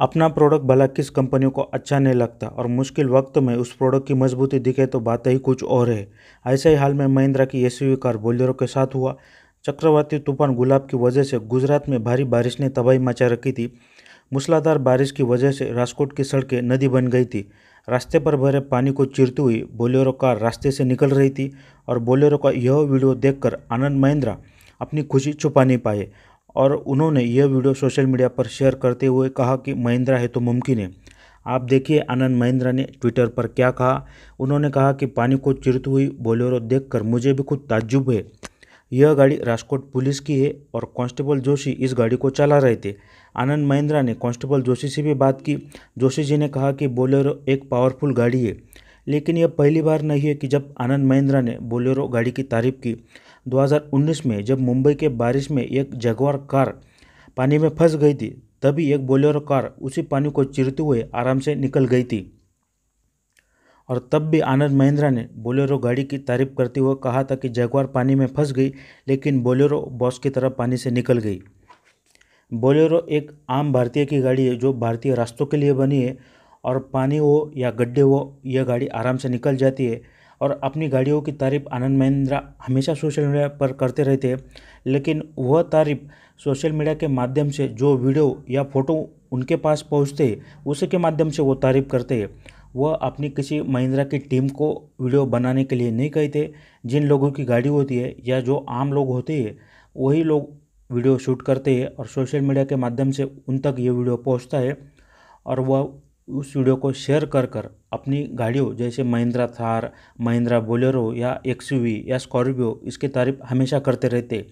अपना प्रोडक्ट भला किस कंपनियों को अच्छा नहीं लगता और मुश्किल वक्त में उस प्रोडक्ट की मजबूती दिखे तो बातें ही कुछ और है ऐसे ही हाल में महिंद्रा की एस कार बोलेरो के साथ हुआ चक्रवाती तूफान गुलाब की वजह से गुजरात में भारी बारिश ने तबाही मचा रखी थी मूसलाधार बारिश की वजह से राजकोट की सड़कें नदी बन गई थी रास्ते पर भरे पानी को चिरती हुई बोलेरो कार रास्ते से निकल रही थी और बोलेरो का यह वीडियो देखकर आनंद महिंद्रा अपनी खुशी छुपा नहीं पाए और उन्होंने यह वीडियो सोशल मीडिया पर शेयर करते हुए कहा कि महिंद्रा है तो मुमकिन है आप देखिए आनंद महिंद्रा ने ट्विटर पर क्या कहा उन्होंने कहा कि पानी को चिरत हुई बोलेरो देखकर मुझे भी खुद ताज्जुब है यह गाड़ी राजकोट पुलिस की है और कांस्टेबल जोशी इस गाड़ी को चला रहे थे आनंद महिंद्रा ने कांस्टेबल जोशी से भी बात की जोशी जी ने कहा कि बोलेरो एक पावरफुल गाड़ी है लेकिन यह पहली बार नहीं है कि जब आनंद महिंद्रा ने बोलेरो गाड़ी की तारीफ की 2019 में जब मुंबई के बारिश में एक जगवार कार पानी में फंस गई थी तभी एक बोलेरो कार उसी पानी को चिरते हुए आराम से निकल गई थी और तब भी आनंद महिंद्रा ने बोलेरो गाड़ी की तारीफ करते हुए कहा था कि जगवार पानी में फंस गई लेकिन बोलेरो बॉस की तरह पानी से निकल गई बोलेरो एक आम भारतीय की गाड़ी है जो भारतीय रास्तों के लिए बनी है और पानी हो या गड्ढे हो यह गाड़ी आराम से निकल जाती है और अपनी गाड़ियों की तारीफ आनंद महिंद्रा हमेशा सोशल मीडिया पर करते रहते हैं लेकिन वह तारीफ सोशल मीडिया के माध्यम से जो वीडियो या फोटो उनके पास पहुंचते उसी के माध्यम से वो तारीफ करते वह अपनी किसी महिंद्रा की टीम को वीडियो बनाने के लिए नहीं कहते जिन लोगों की गाड़ी होती है या जो आम लोग होते हैं वही लोग वीडियो शूट करते हैं और सोशल मीडिया के माध्यम से उन तक ये वीडियो पहुंचता है और वह उस वीडियो को शेयर कर कर अपनी गाड़ियों जैसे महिंद्रा थार महिंद्रा बोलेरो या एक्स या स्कॉर्पियो इसकी तारीफ हमेशा करते रहते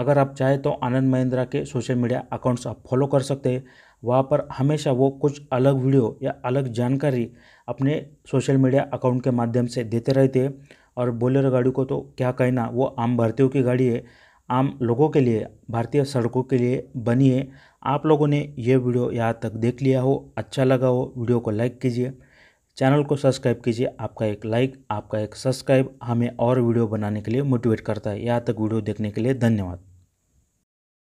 अगर आप चाहें तो आनंद महिंद्रा के सोशल मीडिया अकाउंट्स आप फॉलो कर सकते हैं वहाँ पर हमेशा वो कुछ अलग वीडियो या अलग जानकारी अपने सोशल मीडिया अकाउंट के माध्यम से देते रहते हैं और बोलेरो गाड़ी को तो क्या कहना वो आम भारतीयों की गाड़ी है आम लोगों के लिए भारतीय सड़कों के लिए बनी है आप लोगों ने यह वीडियो यहाँ तक देख लिया हो अच्छा लगा हो वीडियो को लाइक कीजिए चैनल को सब्सक्राइब कीजिए आपका एक लाइक आपका एक सब्सक्राइब हमें और वीडियो बनाने के लिए मोटिवेट करता है यहाँ तक वीडियो देखने के लिए धन्यवाद